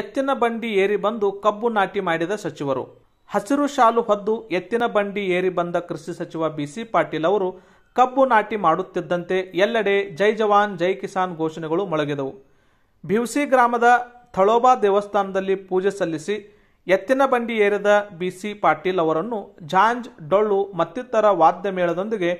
ಎತ್ತಿನ ಬಂಡಿ ಏರಿ ಬಂದು ಕಬ್ಬು ನಾಟಿ ಮಾಡಿದ ಸಚಿವರು ಹಸಿರು ಶಾಲು ಹೊದ್ದು ಎತ್ತಿನ ಬಂಡಿ ಏರಿ ಬಂದ ಕೃಷಿ ಸಚಿವ ಬಿಸಿ ಪಾಟೀಲ್ ಅವರು ಕಬ್ಬು ನಾಟಿ ಮಾಡುತ್ತಿದ್ದಂತೆ ಎಲ್ಲೆಡೆ ಜೈ ಜವಾನ್ ಜೈ ಕಿಸಾನ್ ಘೋಷಣೆಗಳು ಮೊಳಗಿದವು ಭಿವ್ಸಿ ಗ್ರಾಮದ ಥಳೋಬಾ ದೇವಸ್ಥಾನದಲ್ಲಿ ಪೂಜೆ ಸಲ್ಲಿಸಿ ಎತ್ತಿನ ಬಂಡಿ ಏರಿದ ಬಿಸಿ ಪಾಟೀಲ್ ಅವರನ್ನು ಜಾಂಜ್ ಡೊಳ್ಳು ಮತ್ತಿತರ ವಾದ್ಯ ಮೇಳದೊಂದಿಗೆ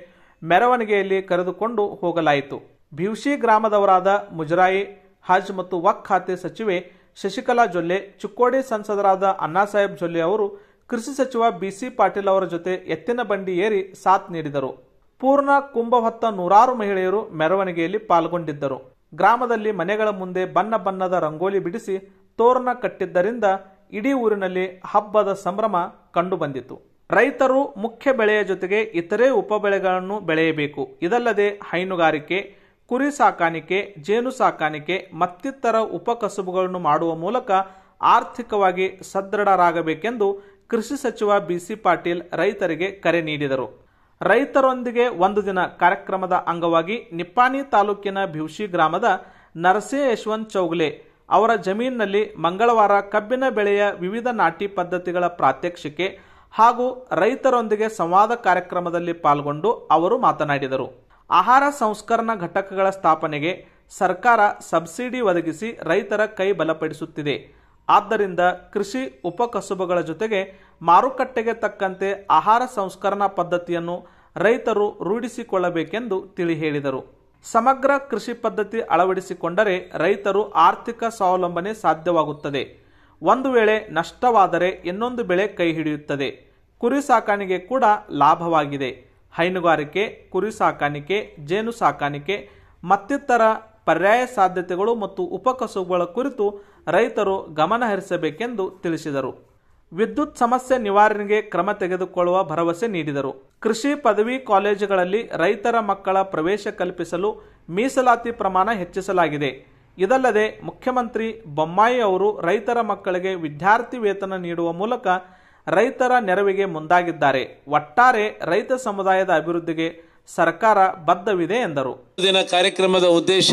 ಮೆರವಣಿಗೆಯಲ್ಲಿ ಕರೆದುಕೊಂಡು ಹೋಗಲಾಯಿತು ಭಿವ್ಸಿ ಗ್ರಾಮದವರಾದ ಮುಜರಾಯಿ ಹಜ್ ಮತ್ತು ವಕ್ ಖಾತೆ ಸಚಿವೆ ಶಶಿಕಲಾ ಜೊಲ್ಲೆ ಚಿಕ್ಕೋಡಿ ಸಂಸದರಾದ ಅಣ್ಣಾಸಾಹೇಬ್ ಜೊಲ್ಲೆ ಅವರು ಕೃಷಿ ಸಚಿವ ಬಿಸಿ ಪಾಟೀಲ್ ಅವರ ಜೊತೆ ಎತ್ತಿನ ಬಂಡಿ ಏರಿ ಸಾಥ್ ನೀಡಿದರು ಪೂರ್ಣ ಕುಂಭ ಹೊತ್ತ ನೂರಾರು ಮಹಿಳೆಯರು ಮೆರವಣಿಗೆಯಲ್ಲಿ ಪಾಲ್ಗೊಂಡಿದ್ದರು ಗ್ರಾಮದಲ್ಲಿ ಮನೆಗಳ ಮುಂದೆ ಬಣ್ಣ ಬಣ್ಣದ ರಂಗೋಲಿ ಬಿಡಿಸಿ ತೋರಣ ಕಟ್ಟಿದ್ದರಿಂದ ಇಡೀ ಊರಿನಲ್ಲಿ ಹಬ್ಬದ ಸಂಭ್ರಮ ಕಂಡುಬಂದಿತು ರೈತರು ಮುಖ್ಯ ಬೆಳೆಯ ಜೊತೆಗೆ ಇತರೆ ಬೆಳೆಗಳನ್ನು ಬೆಳೆಯಬೇಕು ಇದಲ್ಲದೆ ಹೈನುಗಾರಿಕೆ ಕುರಿ ಸಾಕಾಣಿಕೆ ಜೇನು ಸಾಕಾಣಿಕೆ ಮತ್ತಿತರ ಉಪಕಸುಬುಗಳನ್ನು ಮಾಡುವ ಮೂಲಕ ಆರ್ಥಿಕವಾಗಿ ಸದೃಢರಾಗಬೇಕೆಂದು ಕೃಷಿ ಸಚಿವ ಬಿಸಿ ಪಾಟೀಲ್ ರೈತರಿಗೆ ಕರೆ ನೀಡಿದರು ರೈತರೊಂದಿಗೆ ಒಂದು ದಿನ ಕಾರ್ಯಕ್ರಮದ ಅಂಗವಾಗಿ ನಿಪ್ಪಾಣಿ ತಾಲೂಕಿನ ಭಿವ್ಶಿ ಗ್ರಾಮದ ನರಸೇ ಯಶವಂತ್ ಚೌಗ್ಲೆ ಅವರ ಜಮೀನಿನಲ್ಲಿ ಮಂಗಳವಾರ ಕಬ್ಬಿನ ಬೆಳೆಯ ವಿವಿಧ ನಾಟಿ ಪದ್ಧತಿಗಳ ಪ್ರಾತ್ಯಕ್ಷಿಕೆ ಹಾಗೂ ರೈತರೊಂದಿಗೆ ಸಂವಾದ ಕಾರ್ಯಕ್ರಮದಲ್ಲಿ ಪಾಲ್ಗೊಂಡು ಅವರು ಮಾತನಾಡಿದರು ಆಹಾರ ಸಂಸ್ಕರಣಾ ಘಟಕಗಳ ಸ್ಥಾಪನೆಗೆ ಸರ್ಕಾರ ಸಬ್ಸಿಡಿ ಒದಗಿಸಿ ರೈತರ ಕೈ ಬಲಪಡಿಸುತ್ತಿದೆ ಆದ್ದರಿಂದ ಕೃಷಿ ಉಪಕಸುಬುಗಳ ಜೊತೆಗೆ ಮಾರುಕಟ್ಟೆಗೆ ತಕ್ಕಂತೆ ಆಹಾರ ಸಂಸ್ಕರಣಾ ಪದ್ಧತಿಯನ್ನು ರೈತರು ರೂಢಿಸಿಕೊಳ್ಳಬೇಕೆಂದು ತಿಳಿ ಹೇಳಿದರು ಸಮಗ್ರ ಕೃಷಿ ಪದ್ಧತಿ ಅಳವಡಿಸಿಕೊಂಡರೆ ರೈತರು ಆರ್ಥಿಕ ಸ್ವಾವಲಂಬನೆ ಸಾಧ್ಯವಾಗುತ್ತದೆ ಒಂದು ವೇಳೆ ನಷ್ಟವಾದರೆ ಇನ್ನೊಂದು ಬೆಳೆ ಕೈ ಹಿಡಿಯುತ್ತದೆ ಕುರಿ ಸಾಕಾಣಿಕೆ ಕೂಡ ಲಾಭವಾಗಿದೆ ಹೈನುಗಾರಿಕೆ ಕುರಿ ಸಾಕಾಣಿಕೆ ಜೇನು ಸಾಕಾಣಿಕೆ ಮತ್ತಿತರ ಪರ್ಯಾಯ ಸಾಧ್ಯತೆಗಳು ಮತ್ತು ಉಪಕಸುಬುಗಳ ಕುರಿತು ರೈತರು ಗಮನಹರಿಸಬೇಕೆಂದು ತಿಳಿಸಿದರು ವಿದ್ಯುತ್ ಸಮಸ್ಯೆ ನಿವಾರಣೆಗೆ ಕ್ರಮ ತೆಗೆದುಕೊಳ್ಳುವ ಭರವಸೆ ನೀಡಿದರು ಕೃಷಿ ಪದವಿ ಕಾಲೇಜುಗಳಲ್ಲಿ ರೈತರ ಮಕ್ಕಳ ಪ್ರವೇಶ ಕಲ್ಪಿಸಲು ಮೀಸಲಾತಿ ಪ್ರಮಾಣ ಹೆಚ್ಚಿಸಲಾಗಿದೆ ಇದಲ್ಲದೆ ಮುಖ್ಯಮಂತ್ರಿ ಬೊಮ್ಮಾಯಿ ಅವರು ರೈತರ ಮಕ್ಕಳಿಗೆ ವಿದ್ಯಾರ್ಥಿ ವೇತನ ನೀಡುವ ಮೂಲಕ ರೈತರ ನೆರವಿಗೆ ಮುಂದಾಗಿದ್ದಾರೆ ಒಟ್ಟಾರೆ ರೈತ ಸಮುದಾಯದ ಅಭಿವೃದ್ಧಿಗೆ ಸರ್ಕಾರ ಬದ್ಧವಿದೆ ಎಂದರು ದಿನ ಕಾರ್ಯಕ್ರಮದ ಉದ್ದೇಶ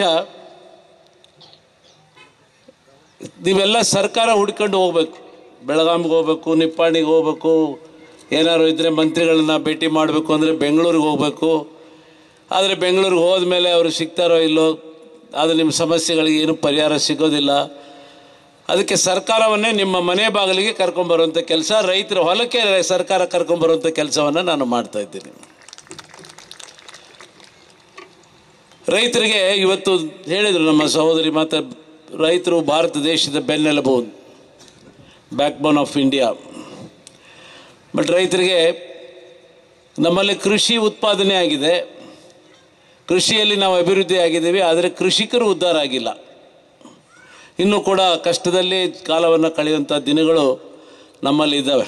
ನೀವೆಲ್ಲ ಸರ್ಕಾರ ಹುಡ್ಕೊಂಡು ಹೋಗ್ಬೇಕು ಬೆಳಗಾವಿಗೆ ಹೋಗ್ಬೇಕು ನಿಪ್ಪಾಣಿಗೆ ಹೋಗ್ಬೇಕು ಏನಾದ್ರು ಇದ್ರೆ ಮಂತ್ರಿಗಳನ್ನ ಭೇಟಿ ಮಾಡಬೇಕು ಅಂದರೆ ಬೆಂಗಳೂರಿಗೆ ಹೋಗ್ಬೇಕು ಆದರೆ ಬೆಂಗಳೂರಿಗೆ ಹೋದ್ಮೇಲೆ ಅವರು ಸಿಗ್ತಾರೋ ಇಲ್ಲೋ ಆದರೆ ನಿಮ್ಮ ಸಮಸ್ಯೆಗಳಿಗೆ ಏನು ಪರಿಹಾರ ಸಿಗೋದಿಲ್ಲ ಅದಕ್ಕೆ ಸರ್ಕಾರವನ್ನೇ ನಿಮ್ಮ ಮನೆ ಬಾಗಿಲಿಗೆ ಕರ್ಕೊಂಬರುವಂಥ ಕೆಲಸ ರೈತರ ಹೊಲಕ್ಕೆ ಸರ್ಕಾರ ಕರ್ಕೊಂಬರುವಂಥ ಕೆಲಸವನ್ನು ನಾನು ಮಾಡ್ತಾ ಇದ್ದೀನಿ ರೈತರಿಗೆ ಇವತ್ತು ಹೇಳಿದರು ನಮ್ಮ ಸಹೋದರಿ ಮಾತ್ರ ರೈತರು ಭಾರತ ದೇಶದ ಬೆನ್ನೆಲುಬು backbone of India but ರೈತರಿಗೆ ನಮ್ಮಲ್ಲಿ ಕೃಷಿ ಉತ್ಪಾದನೆ ಆಗಿದೆ ಕೃಷಿಯಲ್ಲಿ ನಾವು ಅಭಿವೃದ್ಧಿ ಆಗಿದ್ದೀವಿ ಆದರೆ ಕೃಷಿಕರು ಉದ್ಧಾರ ಆಗಿಲ್ಲ ಇನ್ನೂ ಕೂಡ ಕಷ್ಟದಲ್ಲಿ ಕಾಲವನ್ನು ಕಳೆಯುವಂಥ ದಿನಗಳು ನಮ್ಮಲ್ಲಿ ಇದ್ದಾವೆ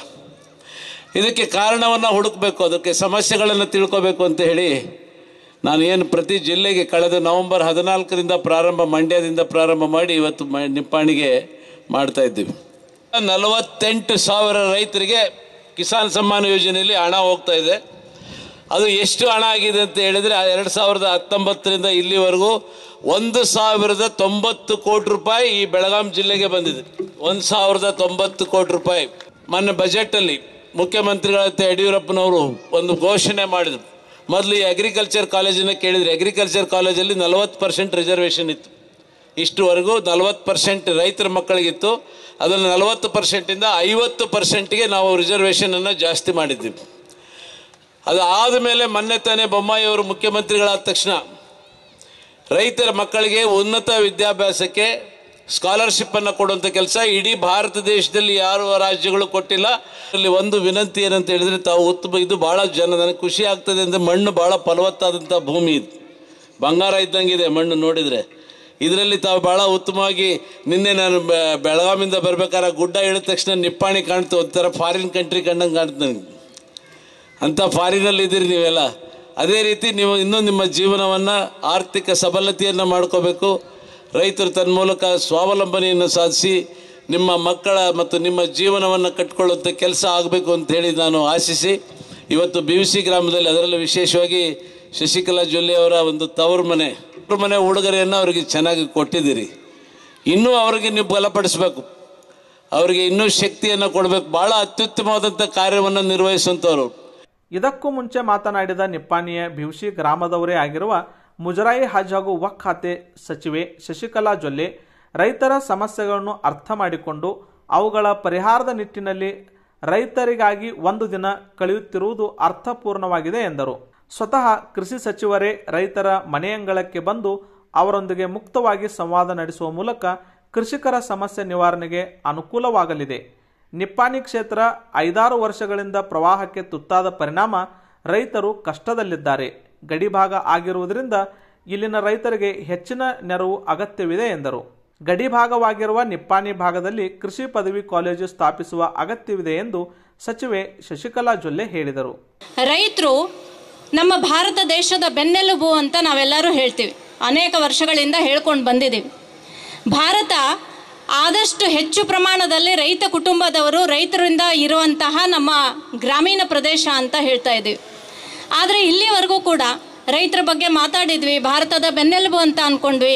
ಇದಕ್ಕೆ ಕಾರಣವನ್ನು ಹುಡುಕಬೇಕು ಅದಕ್ಕೆ ಸಮಸ್ಯೆಗಳನ್ನು ತಿಳ್ಕೋಬೇಕು ಅಂತ ಹೇಳಿ ನಾನು ಏನು ಪ್ರತಿ ಜಿಲ್ಲೆಗೆ ಕಳೆದ ನವಂಬರ್ ಹದಿನಾಲ್ಕರಿಂದ ಪ್ರಾರಂಭ ಮಂಡ್ಯದಿಂದ ಪ್ರಾರಂಭ ಮಾಡಿ ಇವತ್ತು ಮ ನಿಪ್ಪಾಣಿಗೆ ಮಾಡ್ತಾ ಇದ್ದೀವಿ ನಲವತ್ತೆಂಟು ಸಾವಿರ ರೈತರಿಗೆ ಕಿಸಾನ್ ಸಮ್ಮಾನ ಯೋಜನೆಯಲ್ಲಿ ಹಣ ಹೋಗ್ತಾ ಇದೆ ಅದು ಎಷ್ಟು ಹಣ ಆಗಿದೆ ಅಂತ ಹೇಳಿದರೆ ಎರಡು ಸಾವಿರದ ಹತ್ತೊಂಬತ್ತರಿಂದ ಇಲ್ಲಿವರೆಗೂ ಒಂದು ಸಾವಿರದ ತೊಂಬತ್ತು ಕೋಟಿ ರೂಪಾಯಿ ಈ ಬೆಳಗಾಂ ಜಿಲ್ಲೆಗೆ ಬಂದಿದೆ ಒಂದು ಸಾವಿರದ ತೊಂಬತ್ತು ಕೋಟಿ ರೂಪಾಯಿ ಮೊನ್ನೆ ಬಜೆಟಲ್ಲಿ ಮುಖ್ಯಮಂತ್ರಿಗಳ ಯಡಿಯೂರಪ್ಪನವರು ಒಂದು ಘೋಷಣೆ ಮಾಡಿದರು ಮೊದಲು ಈ ಅಗ್ರಿಕಲ್ಚರ್ ಕಾಲೇಜನ್ನು ಕೇಳಿದರೆ ಅಗ್ರಿಕಲ್ಚರ್ ಕಾಲೇಜಲ್ಲಿ ನಲವತ್ತು ಪರ್ಸೆಂಟ್ ರಿಸರ್ವೇಷನ್ ಇತ್ತು ಇಷ್ಟುವರೆಗೂ ನಲವತ್ತು ಪರ್ಸೆಂಟ್ ರೈತರ ಮಕ್ಕಳಿಗಿತ್ತು ಅದನ್ನು ನಲವತ್ತು ಪರ್ಸೆಂಟಿಂದ ಐವತ್ತು ಪರ್ಸೆಂಟ್ಗೆ ನಾವು ರಿಸರ್ವೇಷನನ್ನು ಜಾಸ್ತಿ ಮಾಡಿದ್ದೀವಿ ಅದಾದ ಮೇಲೆ ಮೊನ್ನೆ ತಾನೇ ಬೊಮ್ಮಾಯಿಯವರು ಮುಖ್ಯಮಂತ್ರಿಗಳಾದ ತಕ್ಷಣ ರೈತರ ಮಕ್ಕಳಿಗೆ ಉನ್ನತ ವಿದ್ಯಾಭ್ಯಾಸಕ್ಕೆ ಸ್ಕಾಲರ್ಶಿಪ್ಪನ್ನು ಕೊಡುವಂಥ ಕೆಲಸ ಇಡೀ ಭಾರತ ದೇಶದಲ್ಲಿ ಯಾರು ರಾಜ್ಯಗಳು ಕೊಟ್ಟಿಲ್ಲ ಅಲ್ಲಿ ಒಂದು ವಿನಂತಿ ಏನಂತ ಹೇಳಿದರೆ ತಾವು ಉತ್ತಮ ಇದು ಭಾಳ ಜನ ನನಗೆ ಖುಷಿ ಆಗ್ತದೆ ಅಂದರೆ ಮಣ್ಣು ಭಾಳ ಫಲವತ್ತಾದಂಥ ಭೂಮಿ ಇದು ಬಂಗಾರ ಇದ್ದಂಗೆ ಇದೆ ಮಣ್ಣು ನೋಡಿದರೆ ಇದರಲ್ಲಿ ತಾವು ಭಾಳ ಉತ್ತಮವಾಗಿ ನಿನ್ನೆ ನಾನು ಬೆಳಗಾವಿಯಿಂದ ಬರಬೇಕಾದ್ರೆ ಗುಡ್ಡ ಇಳಿದ ತಕ್ಷಣ ನಿಪ್ಪಾಣಿ ಕಾಣ್ತು ಒಂಥರ ಫಾರಿನ್ ಕಂಟ್ರಿ ಕಂಡಂಗೆ ಕಾಣ್ತು ನನಗೆ ಅಂಥ ಫಾರಿನಲ್ಲಿ ಇದ್ದೀರಿ ನೀವೆಲ್ಲ ಅದೇ ರೀತಿ ನೀವು ಇನ್ನೂ ನಿಮ್ಮ ಜೀವನವನ್ನು ಆರ್ಥಿಕ ಸಬಲತೆಯನ್ನು ಮಾಡ್ಕೋಬೇಕು ರೈತರು ತನ್ನ ಮೂಲಕ ಸ್ವಾವಲಂಬನೆಯನ್ನು ಸಾಧಿಸಿ ನಿಮ್ಮ ಮಕ್ಕಳ ಮತ್ತು ನಿಮ್ಮ ಜೀವನವನ್ನು ಕಟ್ಕೊಳ್ಳುವಂಥ ಕೆಲಸ ಆಗಬೇಕು ಅಂತ ಹೇಳಿ ನಾನು ಆಶಿಸಿ ಇವತ್ತು ಬಿ ವಿ ಸಿ ಗ್ರಾಮದಲ್ಲಿ ಅದರಲ್ಲಿ ವಿಶೇಷವಾಗಿ ಶಶಿಕಲಾ ಜೊಲ್ಲೆ ಅವರ ಒಂದು ತವರು ಮನೆ ತವರು ಮನೆ ಉಡುಗೊರೆಯನ್ನು ಅವರಿಗೆ ಚೆನ್ನಾಗಿ ಕೊಟ್ಟಿದ್ದೀರಿ ಇನ್ನೂ ಅವರಿಗೆ ನೀವು ಬಲಪಡಿಸ್ಬೇಕು ಅವರಿಗೆ ಇನ್ನೂ ಶಕ್ತಿಯನ್ನು ಕೊಡಬೇಕು ಭಾಳ ಅತ್ಯುತ್ತಮವಾದಂಥ ಕಾರ್ಯವನ್ನು ನಿರ್ವಹಿಸುವಂಥವ್ರು ಇದಕ್ಕೂ ಮುಂಚೆ ಮಾತನಾಡಿದ ನಿಪ್ಪಾಣಿಯ ಭಿವ್ಸಿ ಗ್ರಾಮದವರೇ ಆಗಿರುವ ಮುಜರಾಯಿ ಹಜ್ ಹಾಗೂ ವಕ್ ಖಾತೆ ಸಚಿವೆ ಶಶಿಕಲಾ ಜೊಲ್ಲೆ ರೈತರ ಸಮಸ್ಯೆಗಳನ್ನು ಅರ್ಥ ಮಾಡಿಕೊಂಡು ಅವುಗಳ ಪರಿಹಾರದ ನಿಟ್ಟಿನಲ್ಲಿ ರೈತರಿಗಾಗಿ ಒಂದು ದಿನ ಕಳೆಯುತ್ತಿರುವುದು ಅರ್ಥಪೂರ್ಣವಾಗಿದೆ ಎಂದರು ಸ್ವತಃ ಕೃಷಿ ಸಚಿವರೇ ರೈತರ ಮನೆಯಂಗಳಕ್ಕೆ ಬಂದು ಅವರೊಂದಿಗೆ ಮುಕ್ತವಾಗಿ ಸಂವಾದ ನಡೆಸುವ ಮೂಲಕ ಕೃಷಿಕರ ಸಮಸ್ಯೆ ನಿವಾರಣೆಗೆ ಅನುಕೂಲವಾಗಲಿದೆ ನಿಪ್ಪಾನಿ ಕ್ಷೇತ್ರ ಐದಾರು ವರ್ಷಗಳಿಂದ ಪ್ರವಾಹಕ್ಕೆ ತುತ್ತಾದ ಪರಿಣಾಮ ರೈತರು ಕಷ್ಟದಲ್ಲಿದ್ದಾರೆ ಗಡಿಭಾಗ ಆಗಿರುವುದರಿಂದ ಇಲ್ಲಿನ ರೈತರಿಗೆ ಹೆಚ್ಚಿನ ನೆರವು ಅಗತ್ಯವಿದೆ ಎಂದರು ಭಾಗವಾಗಿರುವ ನಿಪ್ಪಾನಿ ಭಾಗದಲ್ಲಿ ಕೃಷಿ ಪದವಿ ಕಾಲೇಜು ಸ್ಥಾಪಿಸುವ ಅಗತ್ಯವಿದೆ ಎಂದು ಸಚಿವೆ ಶಶಿಕಲಾ ಜೊಲ್ಲೆ ಹೇಳಿದರು ರೈತರು ನಮ್ಮ ಭಾರತ ದೇಶದ ಬೆನ್ನೆಲುಬು ಅಂತ ನಾವೆಲ್ಲರೂ ಹೇಳ್ತೀವಿ ಅನೇಕ ವರ್ಷಗಳಿಂದ ಹೇಳ್ಕೊಂಡು ಬಂದಿದ್ದೀವಿ ಭಾರತ ಆದಷ್ಟು ಹೆಚ್ಚು ಪ್ರಮಾಣದಲ್ಲಿ ರೈತ ಕುಟುಂಬದವರು ರೈತರಿಂದ ಇರುವಂತಹ ನಮ್ಮ ಗ್ರಾಮೀಣ ಪ್ರದೇಶ ಅಂತ ಹೇಳ್ತಾ ಇದ್ದೀವಿ ಆದರೆ ಇಲ್ಲಿವರೆಗೂ ಕೂಡ ರೈತರ ಬಗ್ಗೆ ಮಾತಾಡಿದ್ವಿ ಭಾರತದ ಬೆನ್ನೆಲುಬು ಅಂತ ಅಂದ್ಕೊಂಡ್ವಿ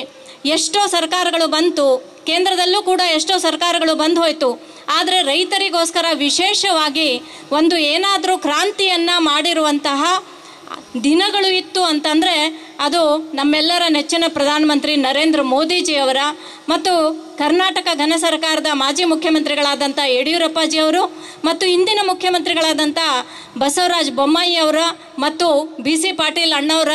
ಎಷ್ಟೋ ಸರ್ಕಾರಗಳು ಬಂತು ಕೇಂದ್ರದಲ್ಲೂ ಕೂಡ ಎಷ್ಟೋ ಸರ್ಕಾರಗಳು ಬಂದು ಹೋಯಿತು ಆದರೆ ರೈತರಿಗೋಸ್ಕರ ವಿಶೇಷವಾಗಿ ಒಂದು ಏನಾದರೂ ಕ್ರಾಂತಿಯನ್ನು ಮಾಡಿರುವಂತಹ ದಿನಗಳು ಇತ್ತು ಅಂತಂದರೆ ಅದು ನಮ್ಮೆಲ್ಲರ ನೆಚ್ಚಿನ ಪ್ರಧಾನಮಂತ್ರಿ ನರೇಂದ್ರ ಮೋದಿಜಿಯವರ ಮತ್ತು ಕರ್ನಾಟಕ ಘನ ಸರ್ಕಾರದ ಮಾಜಿ ಮುಖ್ಯಮಂತ್ರಿಗಳಾದಂಥ ಅವರು ಮತ್ತು ಇಂದಿನ ಮುಖ್ಯಮಂತ್ರಿಗಳಾದಂಥ ಬಸವರಾಜ ಬೊಮ್ಮಾಯಿ ಅವರ ಮತ್ತು ಬಿ ಸಿ ಪಾಟೀಲ್ ಅಣ್ಣವರ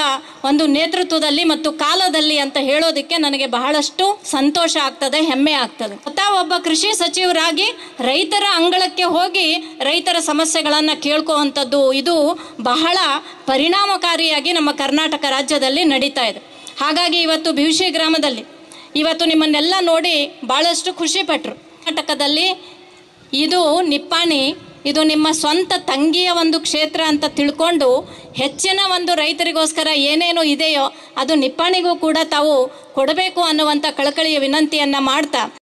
ಒಂದು ನೇತೃತ್ವದಲ್ಲಿ ಮತ್ತು ಕಾಲದಲ್ಲಿ ಅಂತ ಹೇಳೋದಕ್ಕೆ ನನಗೆ ಬಹಳಷ್ಟು ಸಂತೋಷ ಆಗ್ತದೆ ಹೆಮ್ಮೆ ಆಗ್ತದೆ ತಾವು ಒಬ್ಬ ಕೃಷಿ ಸಚಿವರಾಗಿ ರೈತರ ಅಂಗಳಕ್ಕೆ ಹೋಗಿ ರೈತರ ಸಮಸ್ಯೆಗಳನ್ನು ಕೇಳ್ಕೋವಂಥದ್ದು ಇದು ಬಹಳ ಪರಿಣಾಮಕಾರಿಯಾಗಿ ನಮ್ಮ ಕರ್ನಾಟಕ ರಾಜ್ಯದಲ್ಲಿ ನಡೀತಾ ಇದೆ ಹಾಗಾಗಿ ಇವತ್ತು ಭಿವಿಷಿ ಗ್ರಾಮದಲ್ಲಿ ಇವತ್ತು ನಿಮ್ಮನ್ನೆಲ್ಲ ನೋಡಿ ಭಾಳಷ್ಟು ಖುಷಿಪಟ್ಟರು ಕರ್ನಾಟಕದಲ್ಲಿ ಇದು ನಿಪ್ಪಾಣಿ ಇದು ನಿಮ್ಮ ಸ್ವಂತ ತಂಗಿಯ ಒಂದು ಕ್ಷೇತ್ರ ಅಂತ ತಿಳ್ಕೊಂಡು ಹೆಚ್ಚಿನ ಒಂದು ರೈತರಿಗೋಸ್ಕರ ಏನೇನು ಇದೆಯೋ ಅದು ನಿಪ್ಪಾಣಿಗೂ ಕೂಡ ತಾವು ಕೊಡಬೇಕು ಅನ್ನುವಂಥ ಕಳಕಳಿಯ ವಿನಂತಿಯನ್ನು ಮಾಡ್ತಾ